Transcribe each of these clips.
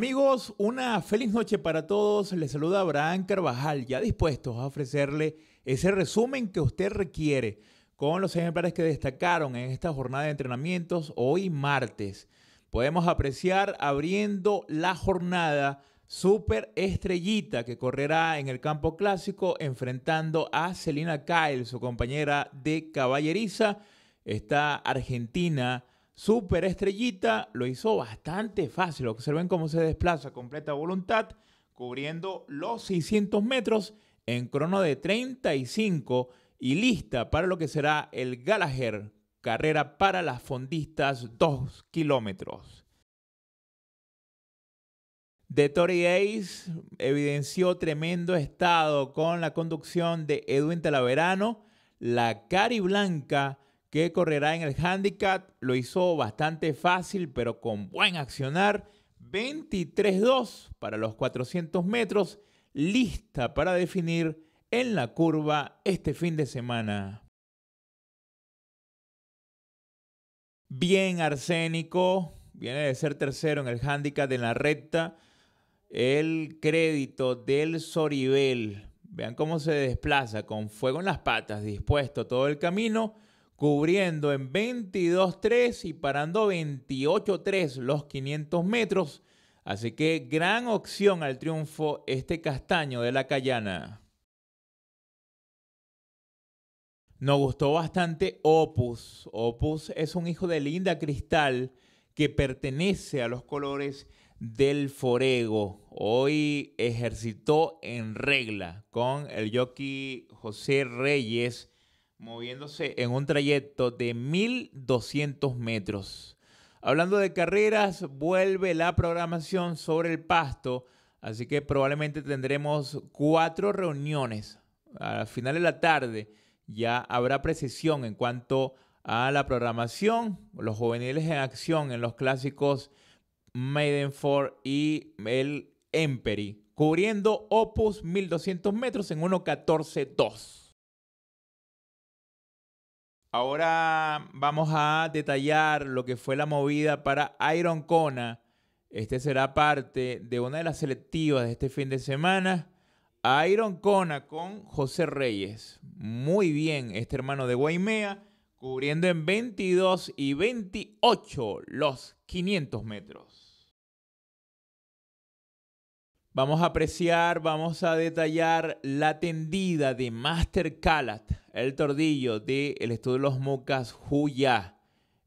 Amigos, una feliz noche para todos. Les saluda Abraham Carvajal, ya dispuesto a ofrecerle ese resumen que usted requiere con los ejemplares que destacaron en esta jornada de entrenamientos hoy martes. Podemos apreciar abriendo la jornada Super Estrellita que correrá en el campo clásico enfrentando a Celina Kyle, su compañera de caballeriza. Está argentina Super estrellita lo hizo bastante fácil. Observen cómo se desplaza a completa voluntad, cubriendo los 600 metros en crono de 35 y lista para lo que será el Gallagher, carrera para las fondistas 2 kilómetros. De Tori Ace evidenció tremendo estado con la conducción de Edwin Talaverano, la cari blanca que correrá en el handicap. Lo hizo bastante fácil, pero con buen accionar. 23-2 para los 400 metros, lista para definir en la curva este fin de semana. Bien arsénico, viene de ser tercero en el handicap en la recta. El crédito del Soribel. Vean cómo se desplaza con fuego en las patas, dispuesto todo el camino cubriendo en 22.3 y parando 28.3 los 500 metros. Así que gran opción al triunfo este castaño de la Cayana. Nos gustó bastante Opus. Opus es un hijo de Linda Cristal que pertenece a los colores del Forego. Hoy ejercitó en regla con el jockey José Reyes moviéndose en un trayecto de 1200 metros. Hablando de carreras, vuelve la programación sobre el pasto, así que probablemente tendremos cuatro reuniones. Al final de la tarde ya habrá precisión en cuanto a la programación, los juveniles en acción en los clásicos Maidenford y el Empery, cubriendo Opus 1200 metros en 1.14.2. Ahora vamos a detallar lo que fue la movida para Iron Kona. Este será parte de una de las selectivas de este fin de semana. Iron Kona con José Reyes. Muy bien, este hermano de Guaimea, cubriendo en 22 y 28 los 500 metros. Vamos a apreciar, vamos a detallar la tendida de Master Calat el tordillo del el estudio de los mocas Juya.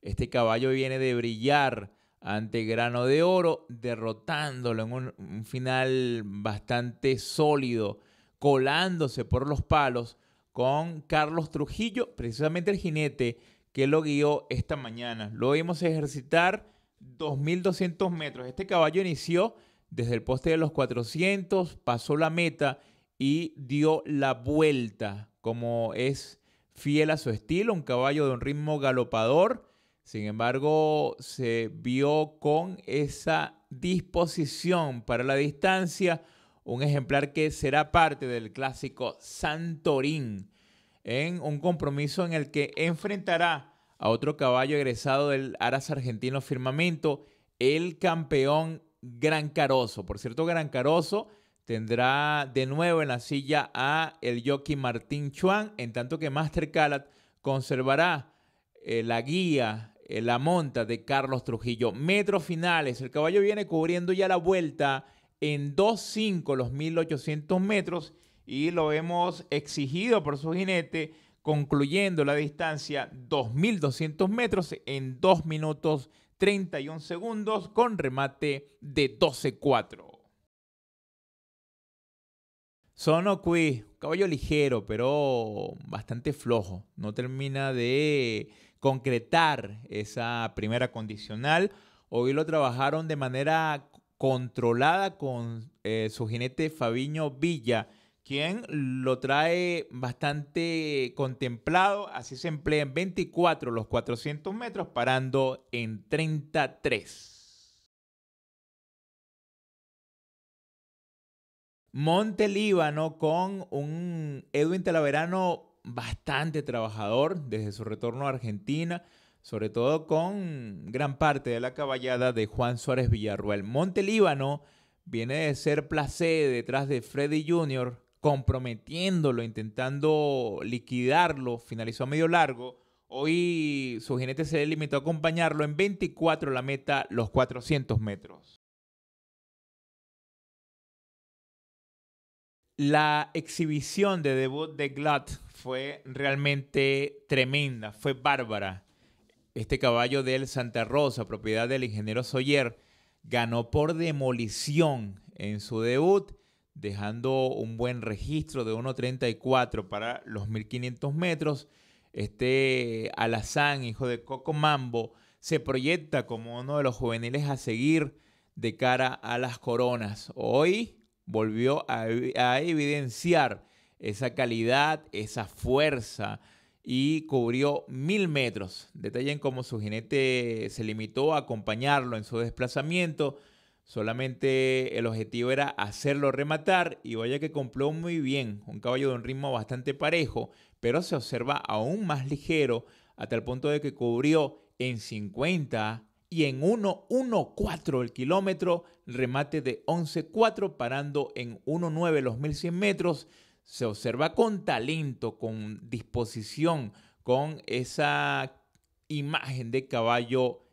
Este caballo viene de brillar ante Grano de Oro, derrotándolo en un, un final bastante sólido, colándose por los palos con Carlos Trujillo, precisamente el jinete que lo guió esta mañana. Lo vimos ejercitar 2.200 metros. Este caballo inició desde el poste de los 400, pasó la meta y dio la vuelta como es fiel a su estilo, un caballo de un ritmo galopador. Sin embargo, se vio con esa disposición para la distancia, un ejemplar que será parte del clásico Santorín, en un compromiso en el que enfrentará a otro caballo egresado del Aras Argentino Firmamento, el campeón Gran Caroso, Por cierto, Gran Caroso, tendrá de nuevo en la silla a el jockey Martín Chuan, en tanto que Master Calat conservará eh, la guía, eh, la monta de Carlos Trujillo. Metros finales, el caballo viene cubriendo ya la vuelta en 2.5 los 1800 metros y lo hemos exigido por su jinete, concluyendo la distancia 2.200 metros en 2 minutos 31 segundos con remate de 12'4". Sono caballo ligero, pero bastante flojo. No termina de concretar esa primera condicional. Hoy lo trabajaron de manera controlada con eh, su jinete Fabiño Villa, quien lo trae bastante contemplado. Así se emplea en 24 los 400 metros, parando en 33. Monte Líbano con un Edwin Talaverano bastante trabajador desde su retorno a Argentina, sobre todo con gran parte de la caballada de Juan Suárez Villarruel. Monte Líbano viene de ser placé detrás de Freddy Jr., comprometiéndolo, intentando liquidarlo, finalizó a medio largo. Hoy su jinete se limitó a acompañarlo en 24 la meta, los 400 metros. la exhibición de debut de GLUT fue realmente tremenda, fue bárbara. Este caballo del Santa Rosa, propiedad del ingeniero Soyer, ganó por demolición en su debut, dejando un buen registro de 1.34 para los 1.500 metros. Este Alazán, hijo de Coco Mambo, se proyecta como uno de los juveniles a seguir de cara a las coronas. Hoy volvió a, evidenciar esa calidad, esa fuerza y cubrió mil metros. Detallen cómo su jinete se limitó a acompañarlo en su desplazamiento. Solamente el objetivo era hacerlo rematar y vaya que cumplió muy bien, un caballo de un ritmo bastante parejo, pero se observa aún más ligero hasta el punto de que cubrió en 50 y en 1.14 el kilómetro, remate de 11.4 parando en 1.9 los 1100 metros. Se observa con talento, con disposición, con esa imagen de caballo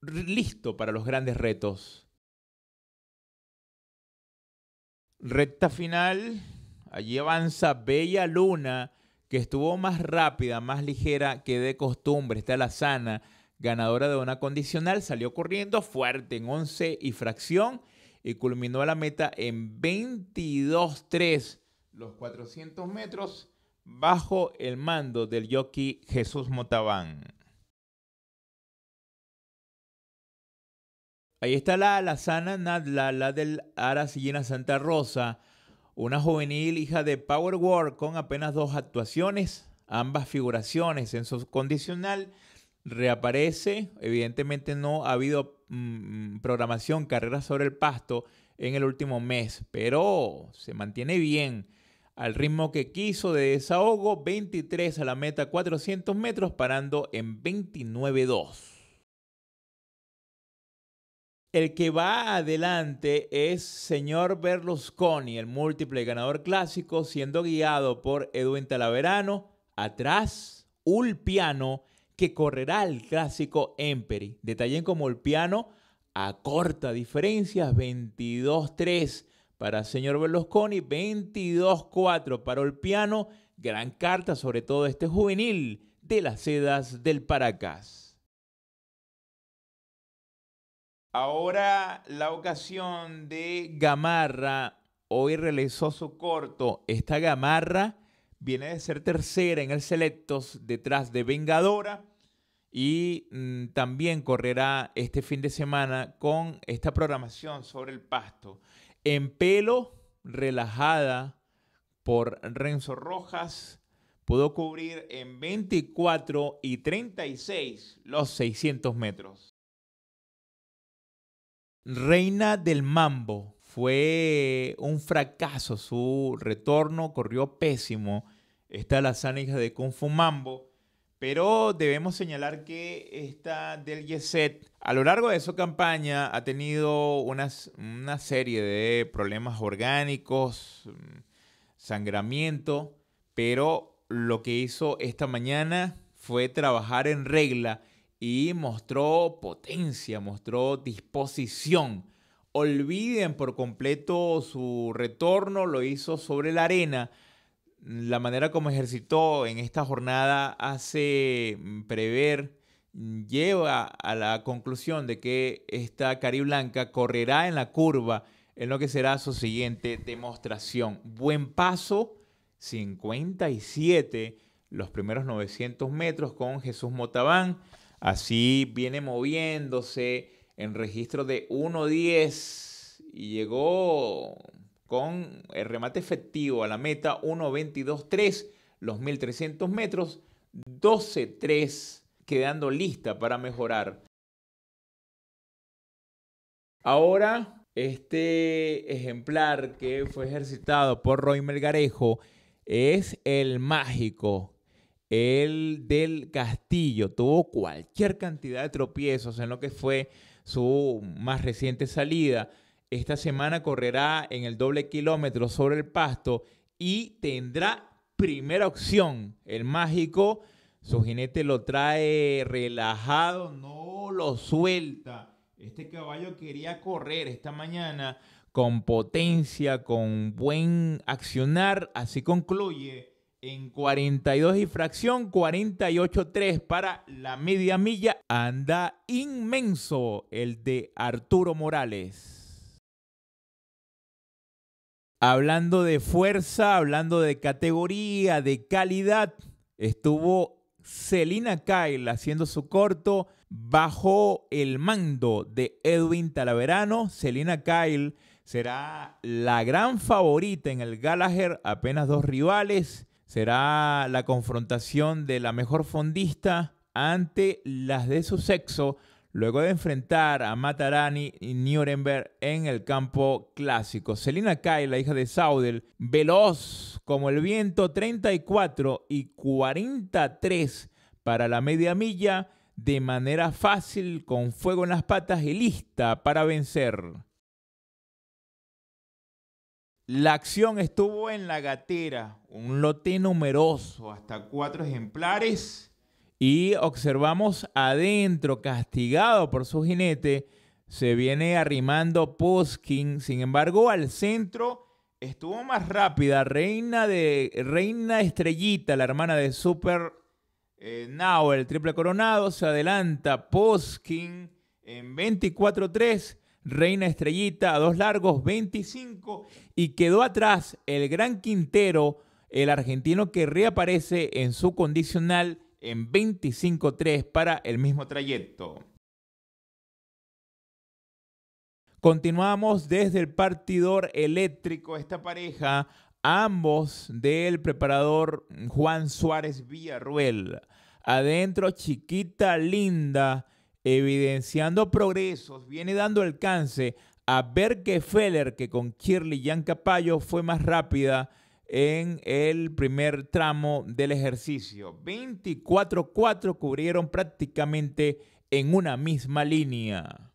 listo para los grandes retos. Recta final, allí avanza Bella Luna, que estuvo más rápida, más ligera que de costumbre, está la sana ganadora de una condicional, salió corriendo fuerte en 11 y fracción y culminó la meta en 22-3, los 400 metros bajo el mando del jockey Jesús Motabán. Ahí está la alazana Nadla, la del Ara Santa Rosa, una juvenil hija de Power World con apenas dos actuaciones, ambas figuraciones en su condicional reaparece. Evidentemente no ha habido mm, programación, carrera sobre el pasto en el último mes, pero se mantiene bien al ritmo que quiso de desahogo, 23 a la meta 400 metros, parando en 29.2. El que va adelante es señor Berlusconi, el múltiple ganador clásico, siendo guiado por Edwin Talaverano. Atrás, Ulpiano que correrá el clásico Emperi. Detallen como el piano a corta diferencia, 22-3 para señor Berlusconi, 22-4 para el piano. Gran carta, sobre todo este juvenil de las sedas del Paracas. Ahora la ocasión de Gamarra. Hoy realizó su corto. Esta Gamarra viene de ser tercera en el Selectos detrás de Vengadora y mm, también correrá este fin de semana con esta programación sobre el pasto. En pelo, relajada por Renzo Rojas, pudo cubrir en 24 y 36 los 600 metros. Reina del Mambo fue un fracaso, su retorno corrió pésimo Está la Sánica de Kung Pero debemos señalar que esta del Yeset, a lo largo de su campaña, ha tenido una serie de problemas orgánicos, mm, sangramiento, pero lo que hizo esta mañana fue trabajar en regla y mostró potencia, mostró disposición. Olviden por completo su retorno, lo hizo sobre la arena la manera como ejercitó en esta jornada hace mm, prever, mm, lleva a la conclusión de que esta cari blanca correrá en la curva en lo que será su siguiente demostración. Buen paso, 57, los primeros 900 metros con Jesús Motabán. Así viene moviéndose en registro de 1.10 y llegó con el remate efectivo a la meta 1.22.3, los 1.300 metros, 12.3, quedando lista para mejorar. Ahora, este ejemplar que fue ejercitado por Roy Melgarejo es el mágico, el del castillo. Tuvo cualquier cantidad de tropiezos en lo que fue su más reciente salida esta semana correrá en el doble kilómetro sobre el pasto y tendrá primera opción. El mágico, su jinete lo trae relajado, no lo suelta. Este caballo quería correr esta mañana con potencia, con buen accionar. Así concluye en 42 y fracción, 48.3 para la media milla. Anda inmenso el de Arturo Morales hablando de fuerza, hablando de categoría, de calidad, estuvo Selina Kyle haciendo su corto bajo el mando de Edwin Talaverano. Selina Kyle será la gran favorita en el Gallagher, apenas dos rivales. Será la confrontación de la mejor fondista ante las de su sexo. Luego de enfrentar a Matarani y Nuremberg en el campo clásico, Selina Kai, la hija de Saudel, veloz como el viento, 34 y 43 para la media milla, de manera fácil, con fuego en las patas y lista para vencer. La acción estuvo en la gatera, un lote numeroso, hasta cuatro ejemplares y observamos adentro, castigado por su jinete, se viene arrimando Poskin. Sin embargo, al centro estuvo más rápida Reina, de, Reina Estrellita, la hermana de Super eh, Now, el triple coronado. Se adelanta Poskin en 24-3. Reina Estrellita a dos largos, 25. Y quedó atrás el gran Quintero, el argentino que reaparece en su condicional en 25-3 para el mismo trayecto. Continuamos desde el partidor eléctrico. Esta pareja, ambos del preparador Juan Suárez Villarruel. Adentro, chiquita, linda, evidenciando progresos, viene dando alcance a Berke Feller, que con Shirley Yan Capallo fue más rápida en el primer tramo del ejercicio. 24-4 cubrieron prácticamente en una misma línea.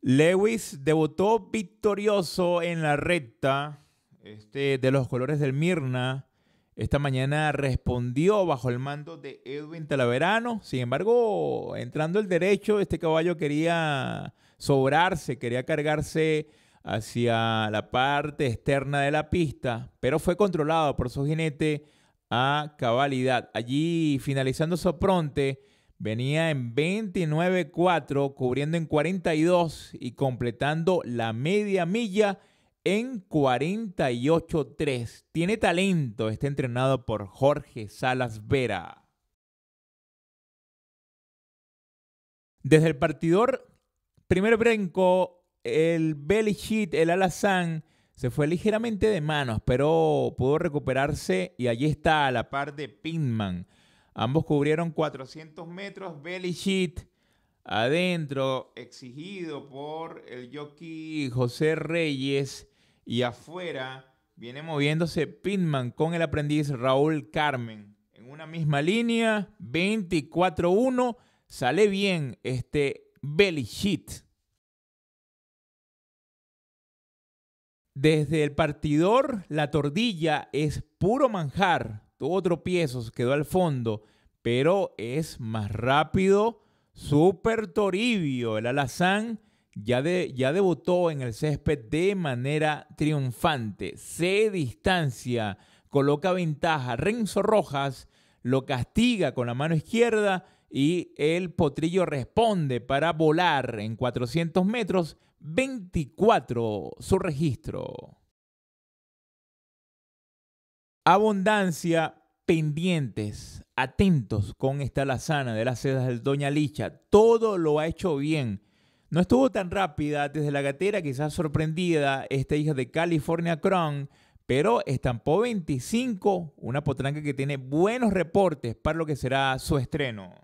Lewis debutó victorioso en la recta este, de los colores del Mirna. Esta mañana respondió bajo el mando de Edwin Talaverano. Sin embargo, entrando el derecho, este caballo quería sobrarse, quería cargarse hacia la parte externa de la pista, pero fue controlado por su jinete a cabalidad. Allí finalizando Sopronte, venía en 29.4, cubriendo en 42 y completando la media milla en 48.3. Tiene talento, está entrenado por Jorge Salas Vera. Desde el partidor, primer brinco el belly sheet, el Alazán, se fue ligeramente de manos, pero pudo recuperarse y allí está a la par de Pinman. Ambos cubrieron 400 metros. belly sheet adentro, exigido por el jockey José Reyes. Y afuera viene moviéndose Pinman con el aprendiz Raúl Carmen. En una misma línea, 24-1. Sale bien este belly sheet Desde el partidor, la tordilla es puro manjar. Tuvo se quedó al fondo, pero es más rápido. Super Toribio, el alazán, ya, ya debutó en el césped de manera triunfante. Se distancia, coloca ventaja. Renzo Rojas lo castiga con la mano izquierda y el potrillo responde para volar en 400 metros, 24, su registro. Abundancia, pendientes, atentos con esta lazana de las sedas del Doña Licha. Todo lo ha hecho bien. No estuvo tan rápida desde la gatera, quizás sorprendida, esta hija de California Crown, pero estampó 25, una potranca que tiene buenos reportes para lo que será su estreno.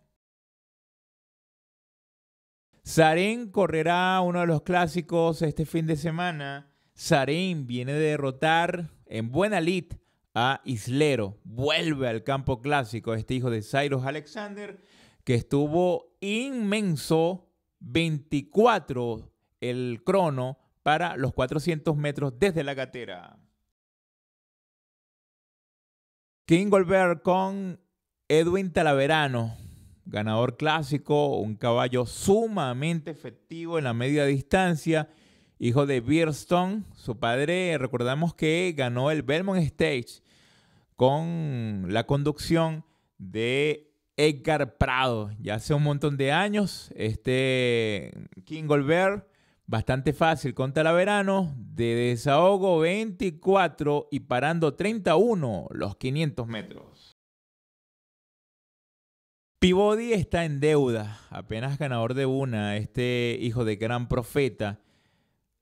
Sarin correrá uno de los clásicos este fin de semana. Sarin viene de derrotar en buena lid a Islero. Vuelve al campo clásico este hijo de Cyrus Alexander, que estuvo inmenso 24 el crono para los 400 metros desde la gatera. King Goldberg con Edwin Talaverano ganador clásico, un caballo sumamente efectivo en la media distancia, hijo de Beerston. Su padre, recordamos que ganó el Belmont Stage con la conducción de Edgar Prado. Ya hace un montón de años, este King Bear, bastante fácil contra la Verano, de desahogo 24 y parando 31 los 500 metros. Peabody está en deuda, apenas ganador de una, este hijo de gran profeta,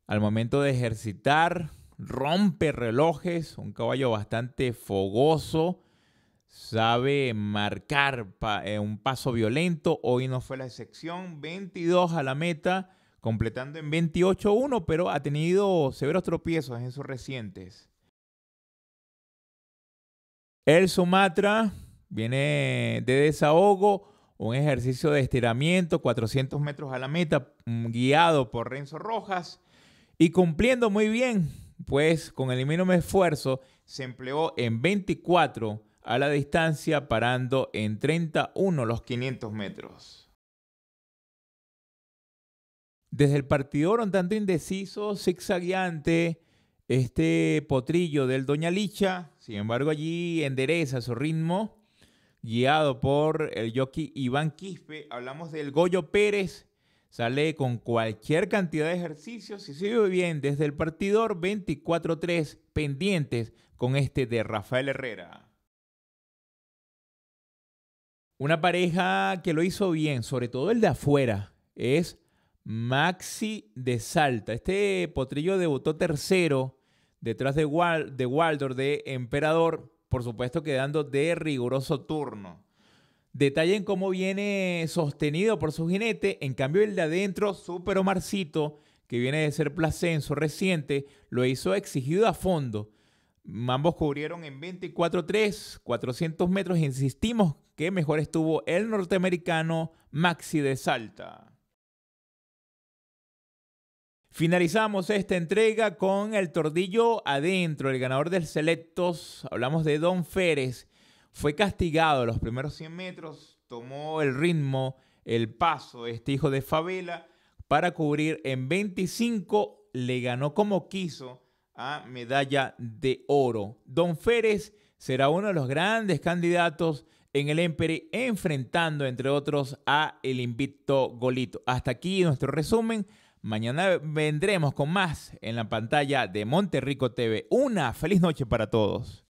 al momento de ejercitar, rompe relojes, un caballo bastante fogoso, sabe marcar eh, un paso violento, hoy no fue la excepción, 22 a la meta, completando en 28-1, pero ha tenido severos tropiezos en sus recientes. El Sumatra Viene de desahogo, un ejercicio de estiramiento, 400 metros a la meta, mm, guiado por Renzo Rojas y cumpliendo muy bien, pues con el mínimo esfuerzo se empleó en 24 a la distancia, parando en 31 los 500 metros. Desde el partidor un tanto indeciso, zigzagueante, este potrillo del Doña Licha, sin embargo allí endereza su ritmo guiado por el jockey Iván Quispe. Hablamos del Goyo Pérez. Sale con cualquier cantidad de ejercicios y sigue bien desde el partidor 24-3 pendientes con este de Rafael Herrera. Una pareja que lo hizo bien, sobre todo el de afuera, es Maxi de Salta. Este potrillo debutó tercero detrás de, de Waldor de Emperador por supuesto quedando de riguroso turno. Detallen cómo viene sostenido por su jinete, en cambio el de adentro, Super Omarcito, que viene de ser placenso reciente, lo hizo exigido a fondo. Ambos cubrieron en 24-3, 400 metros. Insistimos que mejor estuvo el norteamericano Maxi de Salta. Finalizamos esta entrega con el tordillo adentro, el ganador del Selectos, hablamos de Don Férez, fue castigado los primeros 100 metros, tomó el ritmo, el paso, este hijo de favela, para cubrir en 25, le ganó como quiso a medalla de oro. Don Férez será uno de los grandes candidatos en el Empire, enfrentando entre otros a el invicto Golito. Hasta aquí nuestro resumen. Mañana vendremos con más en la pantalla de Monterrico TV. Una feliz noche para todos.